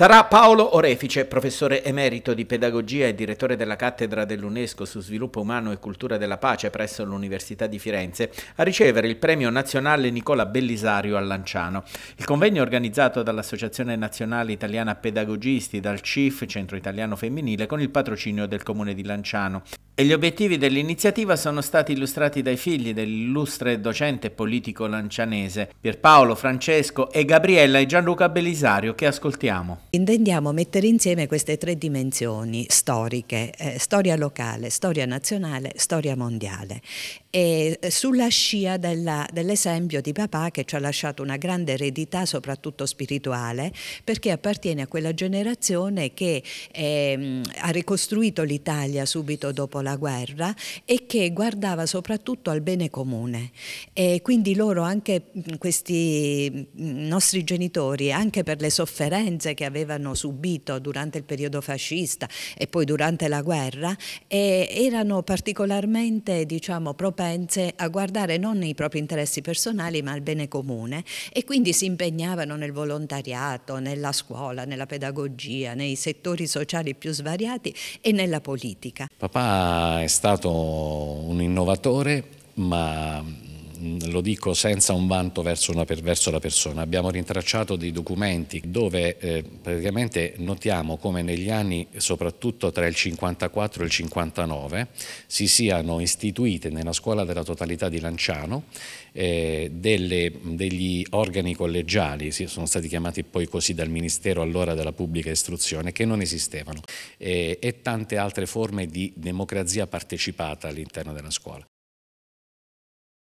Sarà Paolo Orefice, professore emerito di pedagogia e direttore della cattedra dell'UNESCO su sviluppo umano e cultura della pace presso l'Università di Firenze, a ricevere il premio nazionale Nicola Bellisario a Lanciano. Il convegno organizzato dall'Associazione Nazionale Italiana Pedagogisti, dal CIF, Centro Italiano Femminile, con il patrocinio del Comune di Lanciano. E gli obiettivi dell'iniziativa sono stati illustrati dai figli dell'illustre docente politico lancianese Pierpaolo, Francesco e Gabriella e Gianluca Belisario che ascoltiamo. Intendiamo mettere insieme queste tre dimensioni storiche, eh, storia locale, storia nazionale, storia mondiale e eh, sulla scia dell'esempio di papà che ci ha lasciato una grande eredità soprattutto spirituale perché appartiene a quella generazione che eh, ha ricostruito l'Italia subito dopo la la guerra e che guardava soprattutto al bene comune. E quindi loro, anche questi nostri genitori, anche per le sofferenze che avevano subito durante il periodo fascista e poi durante la guerra, erano particolarmente diciamo, propense a guardare non i propri interessi personali ma al bene comune e quindi si impegnavano nel volontariato, nella scuola, nella pedagogia, nei settori sociali più svariati e nella politica. Papà ha è stato un innovatore, ma lo dico senza un vanto verso, una, verso la persona, abbiamo rintracciato dei documenti dove eh, praticamente notiamo come negli anni, soprattutto tra il 54 e il 59, si siano istituite nella scuola della totalità di Lanciano eh, delle, degli organi collegiali, sono stati chiamati poi così dal Ministero allora della Pubblica Istruzione, che non esistevano, eh, e tante altre forme di democrazia partecipata all'interno della scuola.